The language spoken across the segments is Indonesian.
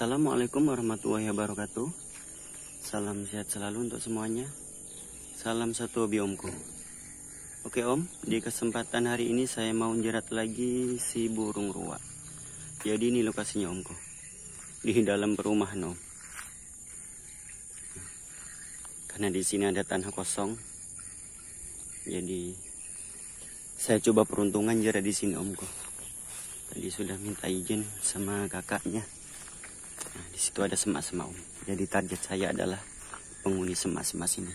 Assalamualaikum warahmatullahi wabarakatuh Salam sehat selalu untuk semuanya Salam satu hobi omku Oke om, di kesempatan hari ini saya mau jerat lagi si burung ruak Jadi ini lokasinya omku Di dalam perumahan om Karena di sini ada tanah kosong Jadi saya coba peruntungan jerat di sini omku Tadi sudah minta izin sama kakaknya Nah, di situ ada semak-semak Jadi target saya adalah penghuni semak-semak sini.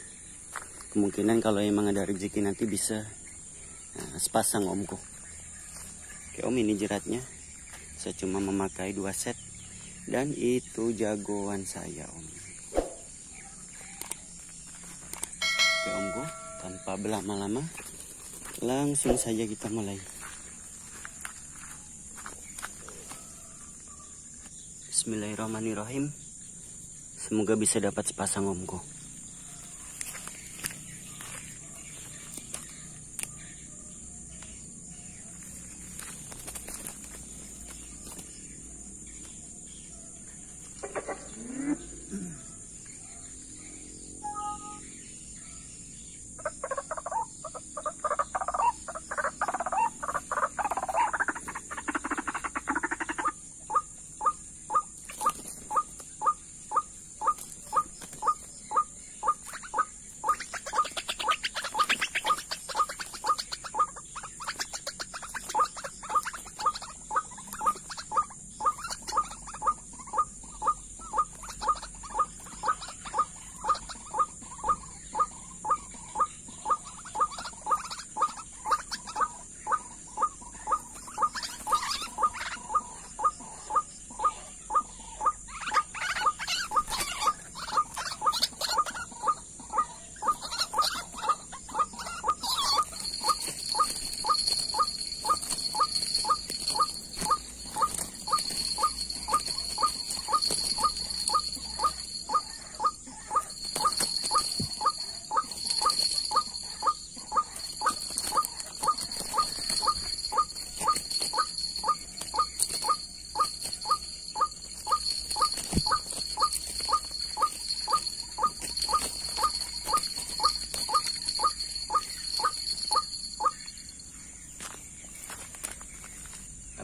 Kemungkinan kalau emang ada rezeki nanti bisa nah, sepasang Omku. Oke Om ini jeratnya. Saya cuma memakai dua set dan itu jagoan saya Om. Oke Omku, tanpa berlama-lama langsung saja kita mulai. Bismillahirrahmanirrahim. Semoga bisa dapat sepasang omku.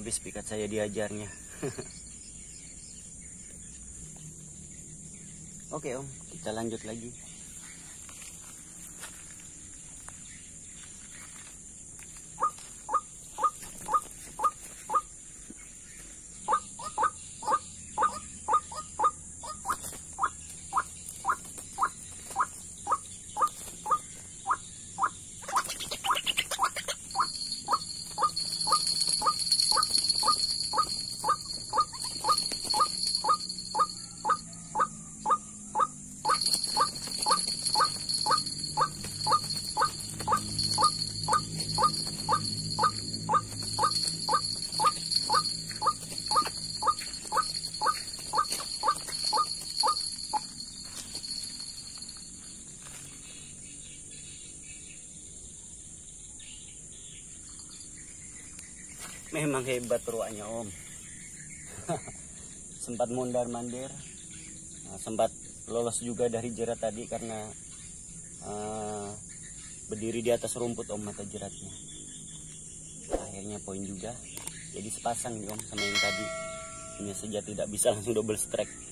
habis pikat saya diajarnya oke om kita lanjut lagi Memang hebat ruaknya om. sempat mondar mandir, nah, sempat lolos juga dari jerat tadi karena uh, berdiri di atas rumput om mata jeratnya. Akhirnya poin juga. Jadi sepasang nih om sama yang tadi. Hanya saja tidak bisa langsung double strike.